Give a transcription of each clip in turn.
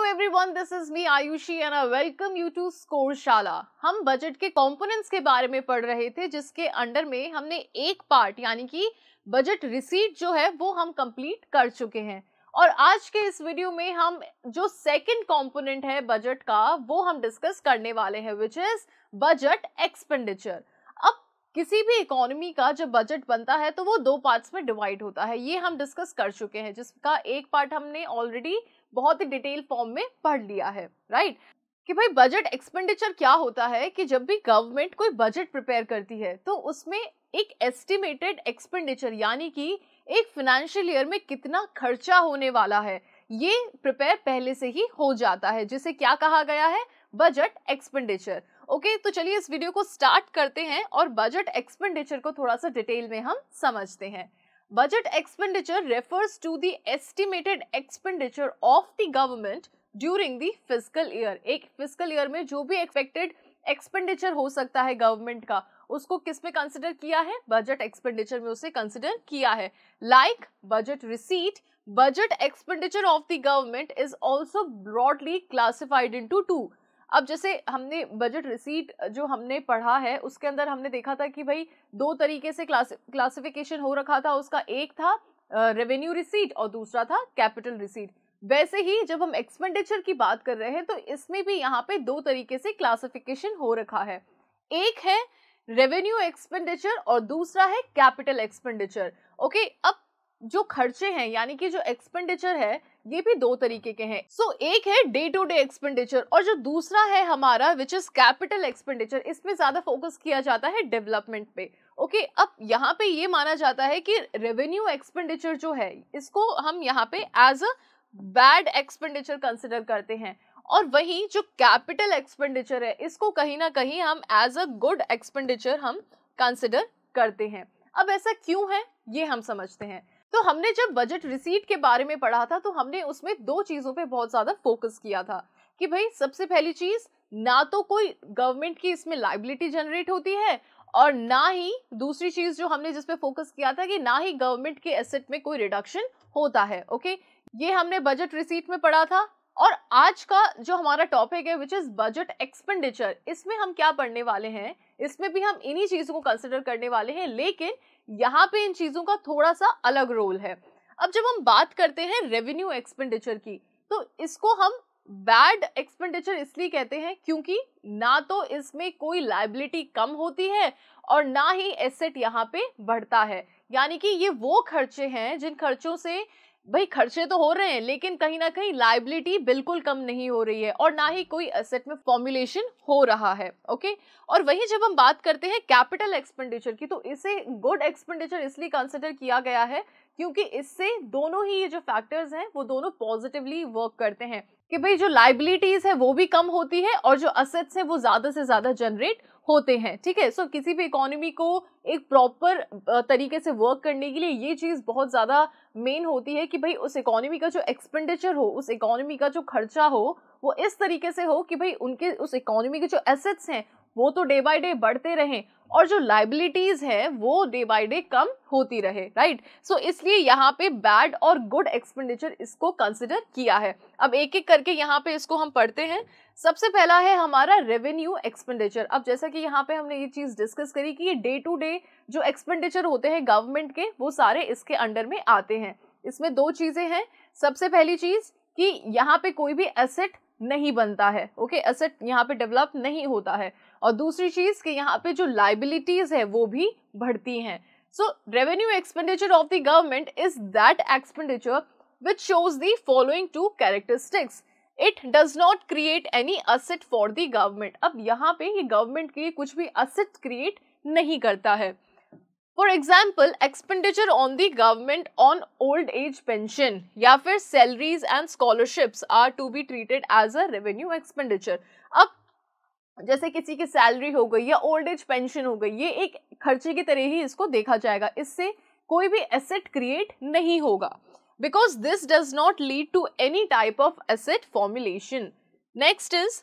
Hello everyone this is me Ayushi and I welcome you to Scoreshala हम budget के components के बारे में पढ़ रहे थे जिसके अंडर में हमने एक पार्ट यानी कि बजट रिसीट जो है वो हम कंप्लीट कर चुके हैं और आज के इस वीडियो में हम जो सेकंड कंपोनेंट है बजट का वो हम डिस्कस करने वाले हैं विच इज बजट एक्सपेंडिचर अब किसी भी इकोनॉमी का जब बजट बनता है तो वो दो पार्ट्स में डिवाइड होता है ये हम डिस्कस कर चुके हैं जिसका एक पार्ट हमने ऑलरेडी बहुत ही डिटेल फॉर्म में पढ़ लिया है राइट कि भाई बजट एक्सपेंडिचर क्या होता है कि जब भी गवर्नमेंट कोई बजट प्रिपेयर करती है तो उसमें एक एस्टिमेटेड एक्सपेंडिचर यानी कि एक फिनेंशियल ईयर में कितना खर्चा होने वाला है ये प्रिपेयर पहले से ही हो जाता है जिसे क्या कहा गया है बजट एक्सपेंडिचर ओके तो चलिए इस वीडियो को स्टार्ट करते हैं और बजट एक्सपेंडिचर को थोड़ा सा डिटेल में हम समझते हैं Budget expenditure refers to the estimated expenditure of the government during the fiscal year. एक fiscal year में जो भी expected expenditure हो सकता है government का उसको किस में कंसिडर किया है बजट एक्सपेंडिचर में उसे कंसिडर किया है like budget receipt budget expenditure of the government is also broadly classified into two अब जैसे हमने बजट रिसीट जो हमने पढ़ा है उसके अंदर हमने देखा था कि भाई दो तरीके से क्लास क्लासिफिकेशन हो रखा था उसका एक था रेवेन्यू रिसीट और दूसरा था कैपिटल रिसीट वैसे ही जब हम एक्सपेंडिचर की बात कर रहे हैं तो इसमें भी यहाँ पे दो तरीके से क्लासिफिकेशन हो रखा है एक है रेवेन्यू एक्सपेंडिचर और दूसरा है कैपिटल एक्सपेंडिचर ओके अब जो खर्चे हैं यानी कि जो एक्सपेंडिचर है ये भी दो तरीके के हैं सो so, एक है डे टू डे एक्सपेंडिचर और जो दूसरा है हमारा विच इज कैपिटल एक्सपेंडिचर इसमें ज्यादा फोकस किया जाता है डेवलपमेंट पे ओके okay, अब यहाँ पे ये माना जाता है कि रेवेन्यू एक्सपेंडिचर जो है इसको हम यहाँ पे as a bad expenditure consider करते हैं और वही जो कैपिटल एक्सपेंडिचर है इसको कहीं ना कहीं हम एज अ गुड एक्सपेंडिचर हम कंसिडर करते हैं अब ऐसा क्यों है ये हम समझते हैं तो हमने जब बजट रिसीट के बारे में पढ़ा था तो हमने उसमें दो चीज़ों पे बहुत ज़्यादा फोकस किया था कि भाई सबसे पहली चीज़ ना तो कोई गवर्नमेंट की इसमें लाइबिलिटी जनरेट होती है और ना ही दूसरी चीज़ जो हमने जिसपे फोकस किया था कि ना ही गवर्नमेंट के एसेट में कोई रिडक्शन होता है ओके ये हमने बजट रिसीट में पढ़ा था और आज का जो हमारा टॉपिक है विच इज़ बजट एक्सपेंडिचर इसमें हम क्या पढ़ने वाले हैं इसमें भी हम इन्हीं चीज़ों को कंसिडर करने वाले हैं लेकिन यहाँ पे इन चीज़ों का थोड़ा सा अलग रोल है अब जब हम बात करते हैं रेवेन्यू एक्सपेंडिचर की तो इसको हम बैड एक्सपेंडिचर इसलिए कहते हैं क्योंकि ना तो इसमें कोई लाइबिलिटी कम होती है और ना ही एसेट यहाँ पे बढ़ता है यानी कि ये वो खर्चे हैं जिन खर्चों से भाई खर्चे तो हो रहे हैं लेकिन कहीं ना कहीं लाइबिलिटी बिल्कुल कम नहीं हो रही है और ना ही कोई असेट में फॉर्मुलेशन हो रहा है ओके और वहीं जब हम बात करते हैं कैपिटल एक्सपेंडिचर की तो इसे गुड एक्सपेंडिचर इसलिए कंसिडर किया गया है क्योंकि इससे दोनों ही ये जो फैक्टर्स हैं वो दोनों पॉजिटिवली वर्क करते हैं कि भाई जो लाइबिलिटीज़ है वो भी कम होती है और जो असेट्स है वो ज़्यादा से ज़्यादा जनरेट होते हैं ठीक है सो किसी भी इकोनॉमी को एक प्रॉपर तरीके से वर्क करने के लिए ये चीज़ बहुत ज़्यादा मेन होती है कि भाई उस इकोनॉमी का जो एक्सपेंडिचर हो उस इकोनॉमी का जो खर्चा हो वो इस तरीके से हो कि भाई उनके उस इकोनॉमी के जो एसेट्स हैं वो तो डे बाय डे बढ़ते रहें और जो लाइबिलिटीज़ है वो डे बाय डे कम होती रहे राइट सो so, इसलिए यहाँ पे बैड और गुड एक्सपेंडिचर इसको कंसिडर किया है अब एक एक करके यहाँ पे इसको हम पढ़ते हैं सबसे पहला है हमारा रेवेन्यू एक्सपेंडिचर अब जैसा कि यहाँ पे हमने ये चीज़ डिस्कस करी कि ये डे टू डे जो एक्सपेंडिचर होते हैं गवर्नमेंट के वो सारे इसके अंडर में आते हैं इसमें दो चीज़ें हैं सबसे पहली चीज़ कि यहाँ पे कोई भी एसेट नहीं बनता है ओके एसेट यहाँ पे डेवलप नहीं होता है और दूसरी चीज़ कि यहाँ पे जो लाइबिलिटीज़ है वो भी बढ़ती हैं so revenue expenditure of the government is that expenditure which shows the following two characteristics it does not create any asset for the government अब यहाँ पे ये गवर्नमेंट के लिए कुछ भी असेट क्रिएट नहीं करता है for example expenditure on the government on old age pension या फिर salaries and scholarships are to be treated as a revenue expenditure अब जैसे किसी की सैलरी हो गई या ओल्ड एज पेंशन हो गई ये एक खर्चे की तरह ही इसको देखा जाएगा इससे कोई भी एसेट क्रिएट नहीं होगा because this does not lead to any type of asset formulation next is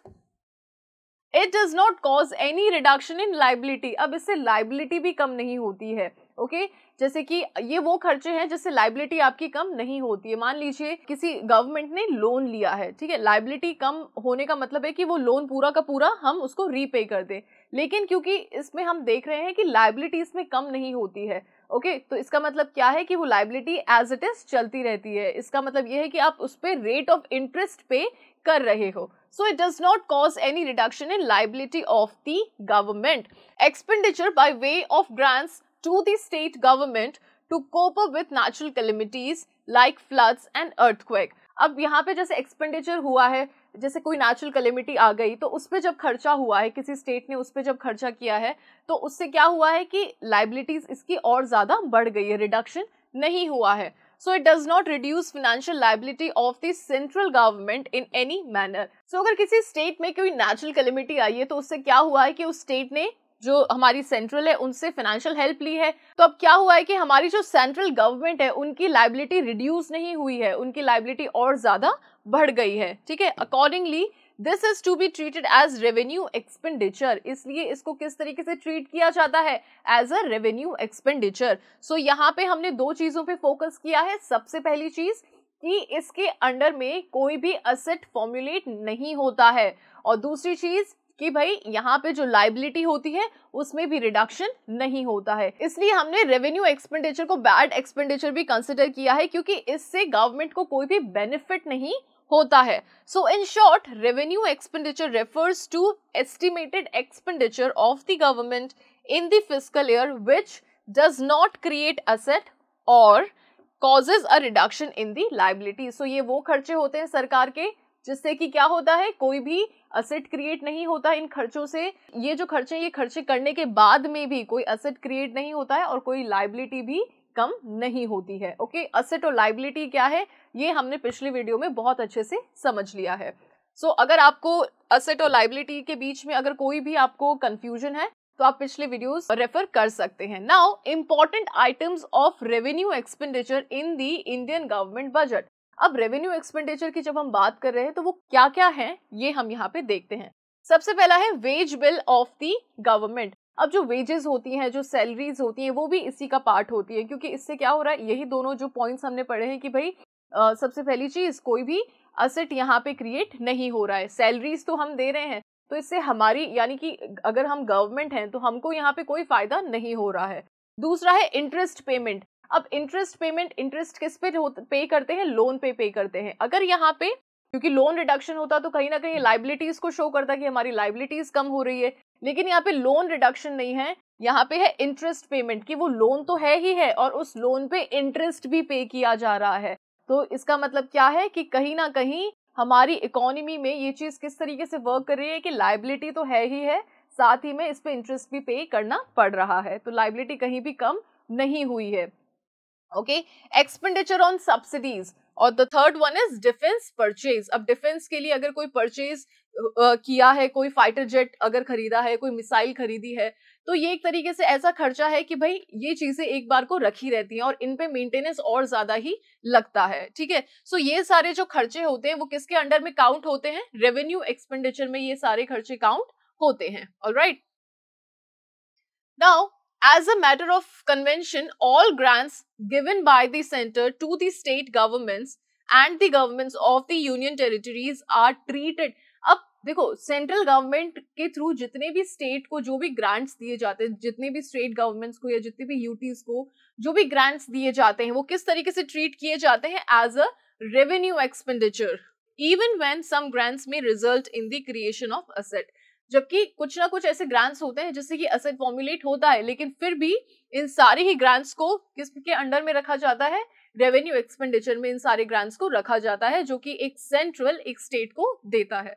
it does not cause any reduction in liability अब इससे लाइबिलिटी भी कम नहीं होती है ओके जैसे कि ये वो खर्चे हैं जिससे लाइबिलिटी आपकी कम नहीं होती है मान लीजिए किसी गवर्नमेंट ने लोन लिया है ठीक है लाइबिलिटी कम होने का मतलब है कि वो लोन पूरा का पूरा हम उसको रीपे कर दें लेकिन क्योंकि इसमें हम देख रहे हैं कि लाइबिलिटी इसमें कम नहीं होती है ओके okay, तो इसका मतलब क्या है कि वो लाइबिलिटी एज इट इज चलती रहती है इसका मतलब ये है कि आप उस पर रेट ऑफ इंटरेस्ट पे कर रहे हो so it does not cause any reduction in liability of the government expenditure by way of grants to the state government to cope up with natural calamities like floods and earthquake. अब यहाँ पे जैसे expenditure हुआ है जैसे कोई natural calamity आ गई तो उस पर जब खर्चा हुआ है किसी स्टेट ने उस पर जब खर्चा किया है तो उससे क्या हुआ है कि लाइबिलिटीज़ इसकी और ज़्यादा बढ़ गई है रिडक्शन नहीं हुआ है so it does not reduce financial liability of the central government in any manner so अगर किसी स्टेट में कोई नेचुरल कलेमिटी आई है तो उससे क्या हुआ है कि उस स्टेट ने जो हमारी सेंट्रल है उनसे फाइनेंशियल हेल्प ली है तो अब क्या हुआ है कि हमारी जो सेंट्रल गवर्नमेंट है उनकी लाइबिलिटी रिड्यूस नहीं हुई है उनकी लाइबिलिटी और ज़्यादा बढ़ गई है ठीक है accordingly this is to be treated as revenue expenditure इसलिए इसको किस तरीके से ट्रीट किया जाता है as a revenue expenditure so यहाँ पे हमने दो चीज़ों पे फोकस किया है सबसे पहली चीज़ कि इसके अंडर में कोई भी असेट फॉर्मुलेट नहीं होता है और दूसरी चीज़ कि भाई यहाँ पे जो लाइबिलिटी होती है उसमें भी रिडक्शन नहीं होता है इसलिए हमने रेवेन्यू एक्सपेंडिचर को बैड एक्सपेंडिचर भी कंसिडर किया है क्योंकि इससे गवर्नमेंट को कोई भी बेनिफिट नहीं होता है so in short revenue expenditure refers to estimated expenditure of the government in the physical year which does not create asset और causes a reduction in the liability so ये वो खर्चे होते हैं सरकार के जिससे कि क्या होता है कोई भी असेट क्रिएट नहीं होता इन खर्चों से ये जो खर्चे ये खर्चे करने के बाद में भी कोई असेट क्रिएट नहीं होता है और कोई लाइबिलिटी भी कम नहीं होती है ओके असेट और लाइबिलिटी क्या है ये हमने पिछले वीडियो में बहुत अच्छे से समझ लिया है सो so, अगर आपको असेट और लाइबिलिटी के बीच में अगर कोई भी आपको कंफ्यूजन है तो आप पिछले वीडियोस रेफर कर सकते हैं now important items of revenue expenditure in the Indian government budget अब रेवेन्यू एक्सपेंडिचर की जब हम बात कर रहे हैं तो वो क्या क्या है ये हम यहाँ पे देखते हैं सबसे पहला है wage bill of the government अब जो वेजेस होती हैं जो सैलरीज होती हैं वो भी इसी का पार्ट होती है क्योंकि इससे क्या हो रहा है यही दोनों जो पॉइंट्स हमने पढ़े हैं कि भाई आ, सबसे पहली चीज़ कोई भी असेट यहाँ पे क्रिएट नहीं हो रहा है सैलरीज तो हम दे रहे हैं तो इससे हमारी यानी कि अगर हम गवर्नमेंट हैं तो हमको यहाँ पे कोई फायदा नहीं हो रहा है दूसरा है इंटरेस्ट पेमेंट अब इंटरेस्ट पेमेंट इंटरेस्ट किस पे पे करते हैं लोन पे पे करते हैं अगर यहाँ पे क्योंकि लोन रिडक्शन होता तो कहीं ना कहीं लाइबिलिटीज को शो करता कि हमारी लाइबिलिटीज कम हो रही है लेकिन यहाँ पे लोन रिडक्शन नहीं है यहाँ पे है इंटरेस्ट पेमेंट कि वो लोन तो है ही है और उस लोन पे इंटरेस्ट भी पे किया जा रहा है तो इसका मतलब क्या है कि कहीं ना कहीं हमारी इकोनॉमी में ये चीज किस तरीके से वर्क कर रही है कि लाइबिलिटी तो है ही है साथ ही में इस पर इंटरेस्ट भी पे करना पड़ रहा है तो लाइबिलिटी कहीं भी कम नहीं हुई है okay expenditure on subsidies और the third one is defence purchase अब डिफेंस के लिए अगर कोई परचेज किया है कोई फाइटर जेट अगर खरीदा है कोई मिसाइल खरीदी है तो ये एक तरीके से ऐसा खर्चा है कि भाई ये चीजें एक बार को रखी रहती हैं और इन पे मेंटेनेंस और ज्यादा ही लगता है ठीक है सो ये सारे जो खर्चे होते हैं वो किसके अंडर में काउंट होते हैं रेवेन्यू एक्सपेंडिचर में ये सारे खर्चे काउंट होते हैं all right now As a matter of convention, all grants given by the center to the state governments and the governments of the union territories are treated. Up, देखो central government के through जितने भी state को जो भी grants दिए जाते हैं जितने भी state governments को या जितने भी UTs को जो भी grants दिए जाते हैं वो किस तरीके से ट्रीट किए जाते हैं as a revenue expenditure, even when some grants may result in the creation of asset जबकि कुछ ना कुछ ऐसे ग्रांट्स होते हैं जिससे कि एसेट फॉर्मुलेट होता है लेकिन फिर भी इन सारे ही ग्रांट्स को किसके अंडर में रखा जाता है रेवेन्यू एक्सपेंडिचर में इन सारे ग्रांट्स को रखा जाता है जो कि एक सेंट्रल एक स्टेट को देता है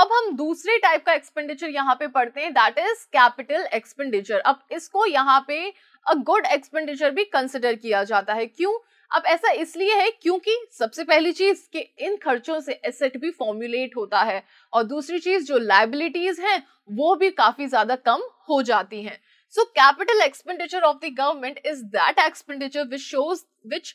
अब हम दूसरे टाइप का एक्सपेंडिचर यहाँ पे पढ़ते हैं दैट इज कैपिटल एक्सपेंडिचर अब इसको यहाँ पे अ गुड एक्सपेंडिचर भी कंसिडर किया जाता है क्यों अब ऐसा इसलिए है क्योंकि सबसे पहली चीज कि इन खर्चों से एसेट भी फॉर्मुलेट होता है और दूसरी चीज जो लाइबिलिटीज हैं वो भी काफी ज्यादा कम हो जाती हैं so capital expenditure of the government is that expenditure which shows which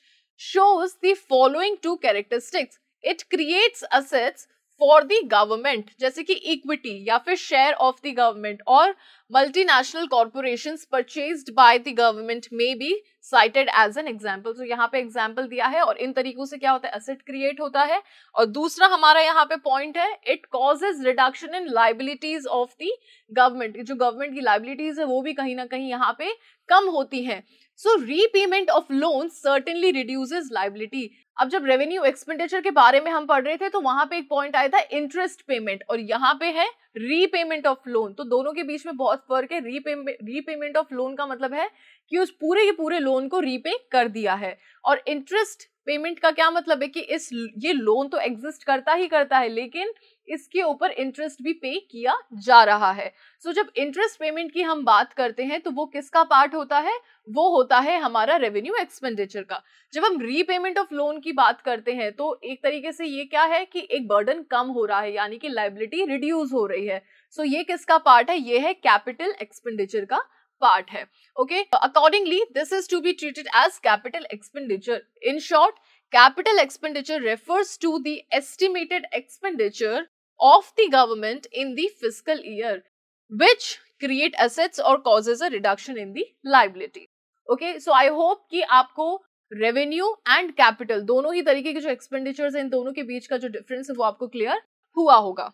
shows the following two characteristics it creates assets for the government जैसे कि इक्विटी या फिर शेयर ऑफ द गवर्नमेंट और multinational corporation purchase by the government में be cited as an example तो यहाँ पे example दिया है और इन तरीकों से क्या होता है असेट क्रिएट होता है और दूसरा हमारा यहाँ पे पॉइंट है it causes reduction in liabilities of the government जो गवर्नमेंट की लाइबिलिटीज है वो भी कहीं ना कहीं यहाँ पे कम होती है so repayment of loan certainly reduce liability अब जब रेवेन्यू एक्सपेंडिचर के बारे में हम पढ़ रहे थे तो वहां पे एक पॉइंट आया था इंटरेस्ट पेमेंट और यहाँ पे है रीपेमेंट ऑफ लोन तो दोनों के बीच में बहुत फर्क है रीपेमेंट रीपेमेंट ऑफ लोन का मतलब है कि उस पूरे के पूरे लोन को रीपे कर दिया है और इंटरेस्ट पेमेंट का क्या मतलब है कि इस ये लोन तो एग्जिस्ट करता ही करता है लेकिन इसके ऊपर इंटरेस्ट भी पे किया जा रहा है सो so, जब इंटरेस्ट पेमेंट की हम बात करते हैं तो वो किसका पार्ट होता है वो होता है हमारा रेवेन्यू एक्सपेंडिचर का जब हम रीपेमेंट ऑफ लोन की बात करते हैं तो एक तरीके से ये क्या है कि एक बर्डन कम हो रहा है यानी कि लाइबिलिटी रिड्यूस हो रही है सो so, ये किसका पार्ट है ये है कैपिटल एक्सपेंडिचर का पार्ट है okay accordingly this is to be treated as capital expenditure in short capital expenditure refers to the estimated expenditure of the government in the fiscal year which create assets or causes a reduction in the liability okay so I hope कि आपको revenue and capital दोनों ही तरीके के जो expenditure हैं इन दोनों के बीच का जो डिफरेंस है वो आपको क्लियर हुआ होगा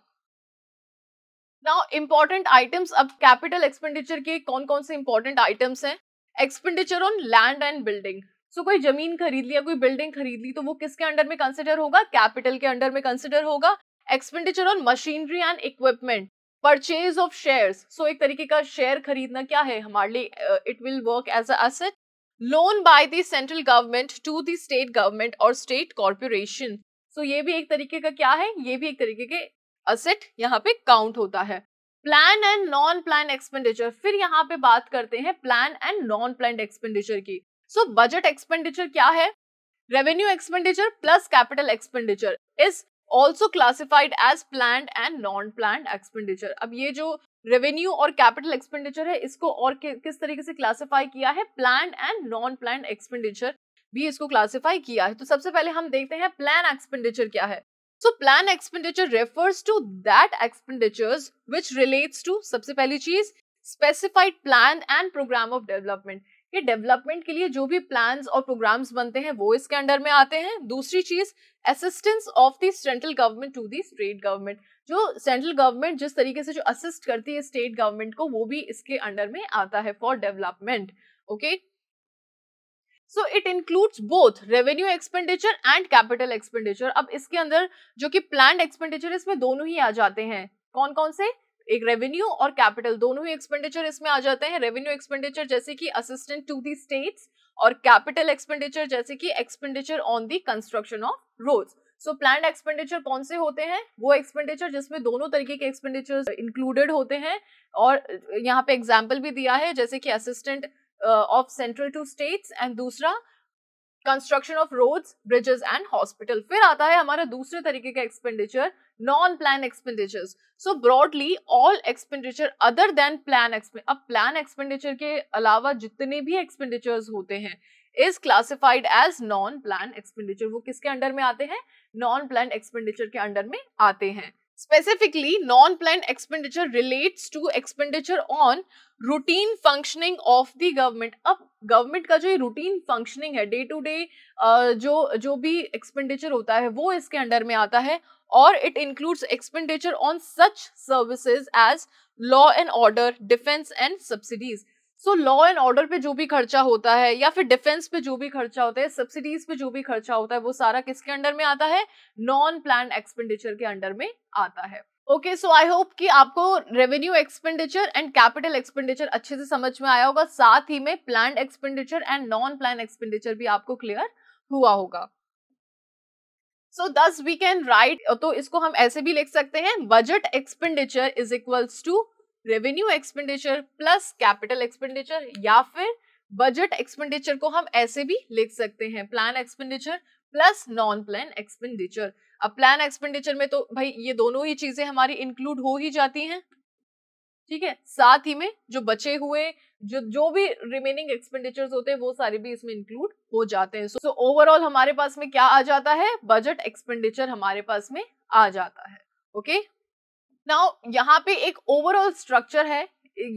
नाउ इंपॉर्टेंट आइटम्स अब कैपिटल एक्सपेंडिचर के कौन कौन से इंपॉर्टेंट आइटम्स हैं expenditure on land and building so कोई जमीन खरीद लिया कोई बिल्डिंग खरीद ली तो वो किसके अंडर में कंसिडर होगा कैपिटल के अंडर में कंसिडर होगा expenditure on machinery and equipment purchase of shares so एक तरीके का शेयर खरीदना क्या है हमारे लिए it will work as at loan by the central government to the state government और स्टेट कॉरपोरेशन सो ये भी एक तरीके का क्या है ये भी एक तरीके के असेट यहाँ पे काउंट होता है plan and non plan expenditure फिर यहाँ पे बात करते हैं plan and non plan expenditure की सो बजट एक्सपेंडिचर क्या है revenue expenditure plus capital expenditure is also classified as plan and non plan expenditure अब ये जो रेवेन्यू और कैपिटल एक्सपेंडिचर है इसको और किस तरीके से क्लासिफाई किया है plan and non plan expenditure भी इसको क्लासिफाई किया है तो सबसे पहले हम देखते हैं प्लान एक्सपेंडिचर क्या है so plan expenditure refers to that expenditures which relates to सबसे पहली चीज specified plan and programme of development कि डेवलपमेंट के लिए जो भी प्लान्स और प्रोग्राम्स बनते हैं वो इसके अंडर में आते हैं दूसरी चीज assistance of the central government to the state government जो सेंट्रल गवर्नमेंट जिस तरीके से जो असिस्ट करती है स्टेट गवर्नमेंट को वो भी इसके अंडर में आता है for development okay so it includes both revenue expenditure and capital expenditure अब इसके अंदर जो कि प्लान एक्सपेंडिचर इसमें दोनों ही आ जाते हैं कौन कौन से एक रेवेन्यू और कैपिटल दोनों ही एक्सपेंडिचर इसमें आ जाते हैं रेवेन्यू एक्सपेंडिचर जैसे कि असिस्टेंट टू दी स्टेट्स और कैपिटल एक्सपेंडिचर जैसे कि expenditure on the construction of roads so plan expenditure कौन से होते हैं वो एक्सपेंडिचर जिसमें दोनों तरीके के एक्सपेंडिचर इंक्लूडेड होते हैं और यहाँ पे एग्जाम्पल भी दिया है जैसे कि assistant of central to states and दूसरा construction of roads bridges and hospital फिर आता है हमारा दूसरे तरीके का expenditure non-plan expenditures. So broadly, all expenditure other than plan expenditure. अब plan expenditure के अलावा जितने भी expenditures होते हैं is classified as non-plan expenditure. वो किसके अंडर में आते हैं? Non-plan expenditure के अंडर में आते हैं. Specifically non planned expenditure relates to expenditure on routine functioning of the government अब गवर्नमेंट का जो ये रूटीन फंक्शनिंग है डे टू डे जो जो भी एक्सपेंडिचर होता है वो इसके अंडर में आता है और it includes expenditure on such services as law and order defence and subsidies so law and order पे जो भी खर्चा होता है या फिर डिफेंस पे जो भी खर्चा होता है सब्सिडीज पे जो भी खर्चा होता है वो सारा किसके अंडर में आता है नॉन प्लान एक्सपेंडिचर के अंडर में आता है ओके सो आई होप कि आपको revenue expenditure and capital expenditure अच्छे से समझ में आया होगा साथ ही में plan expenditure and non plan expenditure भी आपको क्लियर हुआ होगा सो दस वी कैन राइट तो इसको हम ऐसे भी लिख सकते हैं budget expenditure is equals to revenue expenditure plus capital expenditure या फिर बजट एक्सपेंडिचर को हम ऐसे भी लिख सकते हैं plan expenditure plus non plan expenditure अब प्लान एक्सपेंडिचर में तो भाई ये दोनों ही चीजें हमारी इंक्लूड हो ही जाती हैं ठीक है साथ ही में जो बचे हुए जो जो भी रिमेनिंग एक्सपेंडिचर होते हैं वो सारे भी इसमें इंक्लूड हो जाते हैं सो ओवरऑल हमारे पास में क्या आ जाता है बजट एक्सपेंडिचर हमारे पास में आ जाता है ओके okay? नाउ यहाँ पे एक ओवरऑल स्ट्रक्चर है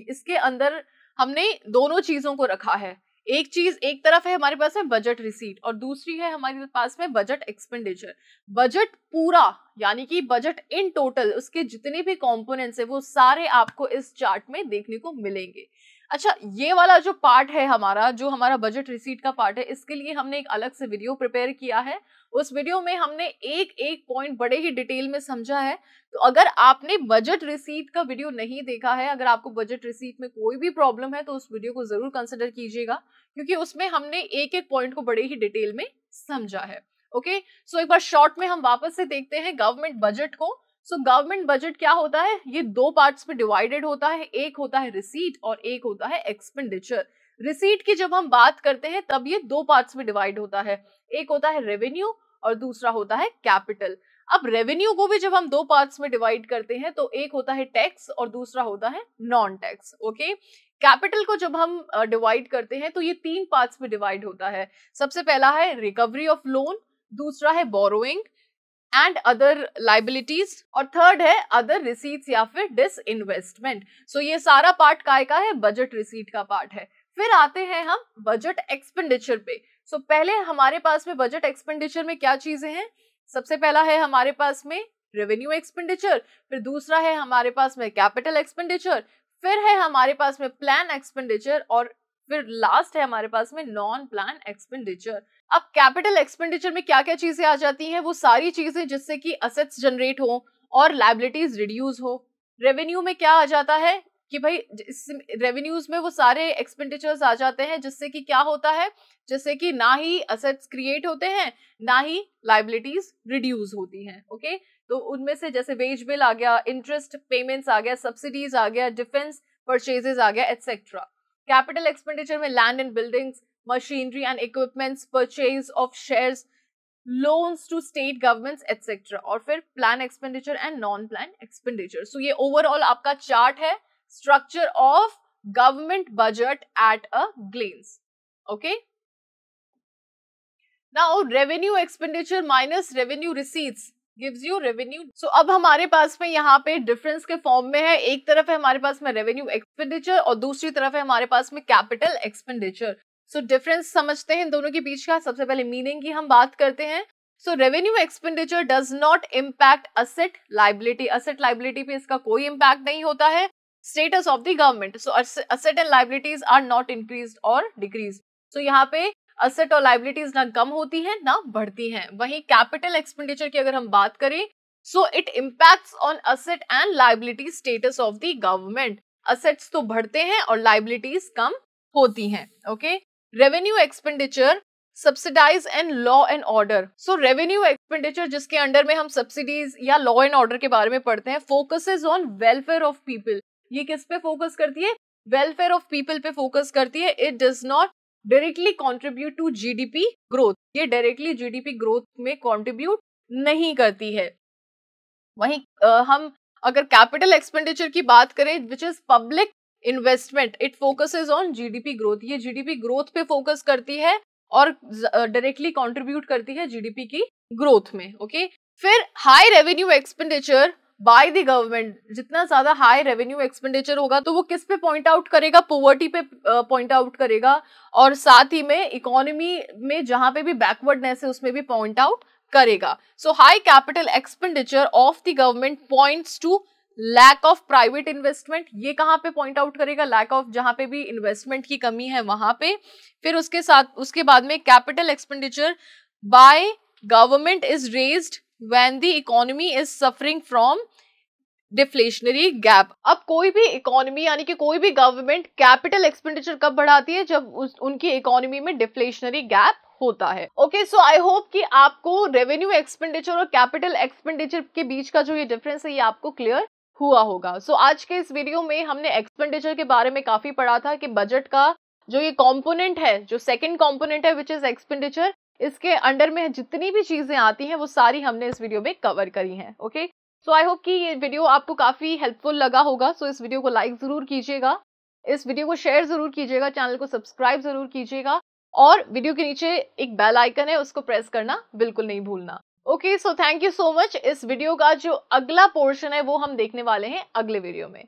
इसके अंदर हमने दोनों चीजों को रखा है एक चीज एक तरफ है हमारे पास है बजट रिसीट और दूसरी है हमारे पास में बजट एक्सपेंडिचर बजट पूरा यानी कि बजट इन टोटल उसके जितने भी कॉम्पोनेंट्स है वो सारे आपको इस चार्ट में देखने को मिलेंगे अच्छा ये वाला जो पार्ट है हमारा जो हमारा बजट रिसीट का पार्ट है इसके लिए हमने एक अलग से वीडियो प्रिपेयर किया है उस वीडियो में हमने एक एक पॉइंट बड़े ही डिटेल में समझा है तो अगर आपने बजट रिसीट का वीडियो नहीं देखा है अगर आपको बजट रिसीट में कोई भी प्रॉब्लम है तो उस वीडियो को ज़रूर कंसिडर कीजिएगा क्योंकि उसमें हमने एक एक पॉइंट को बड़े ही डिटेल में समझा है ओके सो एक बार शॉर्ट में हम वापस से देखते हैं गवर्नमेंट बजट को सो गवर्नमेंट बजट क्या होता है ये दो पार्ट्स में डिवाइडेड होता है एक होता है रिसीट और एक होता है एक्सपेंडिचर रिसीट की जब हम बात करते हैं तब ये दो पार्ट्स में डिवाइड होता है एक होता है रेवेन्यू और दूसरा होता है कैपिटल अब रेवेन्यू को भी जब हम दो पार्ट्स में डिवाइड करते हैं तो एक होता है टैक्स और दूसरा होता है नॉन टैक्स ओके कैपिटल को जब हम डिवाइड करते हैं तो ये तीन पार्ट्स में डिवाइड होता है सबसे पहला है रिकवरी ऑफ लोन दूसरा है बोरोइंग एंड अदर लाइबिलिटीज और थर्ड है अदर रिसीट्स या फिर डिस इन्वेस्टमेंट सो ये सारा पार्ट काय का है बजट रिसीट का पार्ट है फिर आते हैं हम बजट एक्सपेंडिचर पे सो so, पहले हमारे पास में बजट एक्सपेंडिचर में क्या चीजें हैं सबसे पहला है हमारे पास में रेवेन्यू एक्सपेंडिचर फिर दूसरा है हमारे पास में कैपिटल एक्सपेंडिचर फिर है हमारे पास में प्लान एक्सपेंडिचर और फिर लास्ट है हमारे पास में नॉन प्लान एक्सपेंडिचर अब कैपिटल एक्सपेंडिचर में क्या क्या चीजें आ जाती हैं वो सारी चीजें जिससे कि असेट्स जनरेट हो और लाइबिलिटीज रिड्यूस हो रेवेन्यू में क्या आ जाता है कि भाई रेवेन्यूज में वो सारे एक्सपेंडिचर्स आ जाते हैं जिससे कि क्या होता है जिससे कि ना ही असेट्स क्रिएट होते हैं ना ही लाइबिलिटीज रिड्यूस होती हैं ओके तो उनमें से जैसे वेज बिल आ गया इंटरेस्ट पेमेंट्स आ गया सब्सिडीज आ गया डिफेंस परचेजेस आ गया एटसेट्रा कैपिटल एक्सपेंडिचर में land and buildings machinery and equipments purchase of shares loans to state governments etcetera और फिर plan expenditure and non plan expenditure so ये overall आपका चार्ट है structure of government budget at a glance okay now revenue expenditure minus revenue receipts gives you revenue so अब हमारे पास में यहाँ पे डिफरेंस के फॉर्म में है एक तरफ है हमारे पास में रेवेन्यू एक्सपेंडिचर और दूसरी तरफ है हमारे पास में कैपिटल एक्सपेंडिचर सो डिफरेंस समझते हैं दोनों के बीच का सबसे पहले मीनिंग की हम बात करते हैं so revenue expenditure does not impact asset liability asset liability पे इसका कोई इम्पैक्ट नहीं होता है status of the government so asset and liabilities are not increase और डिक्रीज सो यहाँ पे असेट और लाइबिलिटीज ना कम होती है ना बढ़ती है वहीं कैपिटल एक्सपेंडिचर की अगर हम बात करें so it impact on asset and liability status of the government assets तो बढ़ते हैं और लाइबिलिटीज कम होती हैं okay revenue expenditure subsidise and law and order so revenue expenditure जिसके अंडर में हम सब्सिडीज या लॉ एंड ऑर्डर के बारे में पढ़ते हैं focus on welfare of people ये किस पे फोकस करती है वेलफेयर ऑफ पीपल पे फोकस करती है it does not directly contribute to GDP growth ये डायरेक्टली जीडीपी ग्रोथ में कॉन्ट्रीब्यूट नहीं करती है वहीं हम अगर कैपिटल एक्सपेंडिचर की बात करें which is public investment it focuses on GDP growth ये जीडीपी ग्रोथ पे फोकस करती है और डायरेक्टली कॉन्ट्रीब्यूट करती है जीडीपी की ग्रोथ में ओके okay? फिर high revenue expenditure by the government जितना ज्यादा हाई रेवेन्यू एक्सपेंडिचर होगा तो वो किस पे पॉइंट आउट करेगा पोवर्टी पे पॉइंट आउट करेगा और साथ ही में इकोनॉमी में जहां पे भी बैकवर्डनेस है उसमें भी पॉइंट आउट करेगा so high capital expenditure of the government point to lack of private investment ये कहाँ पे पॉइंट आउट करेगा लैक ऑफ जहाँ पे भी इन्वेस्टमेंट की कमी है वहां पे फिर उसके साथ उसके बाद में capital expenditure by government is raised when the economy is suffering from deflationary gap अब कोई भी इकोनॉमी यानी कि कोई भी गवर्नमेंट कैपिटल एक्सपेंडिचर कब बढ़ाती है जब उस, उनकी इकोनॉमी में डिफ्लेशनरी गैप होता है ओके सो आई होप कि आपको रेवेन्यू एक्सपेंडिचर और कैपिटल एक्सपेंडिचर के बीच का जो ये डिफरेंस है ये आपको क्लियर हुआ होगा सो so, आज के इस वीडियो में हमने एक्सपेंडिचर के बारे में काफी पढ़ा था कि बजट का जो ये कॉम्पोनेंट है जो सेकेंड कॉम्पोनेंट है विच इज एक्सपेंडिचर इसके अंडर में जितनी भी चीजें आती हैं वो सारी हमने इस वीडियो में कवर करी हैं ओके सो आई होप कि ये वीडियो आपको काफ़ी हेल्पफुल लगा होगा सो so, इस वीडियो को लाइक ज़रूर कीजिएगा इस वीडियो को शेयर ज़रूर कीजिएगा चैनल को सब्सक्राइब ज़रूर कीजिएगा और वीडियो के नीचे एक बेल आइकन है उसको प्रेस करना बिल्कुल नहीं भूलना okay so thank you so much इस वीडियो का जो अगला पोर्शन है वो हम देखने वाले हैं अगले वीडियो में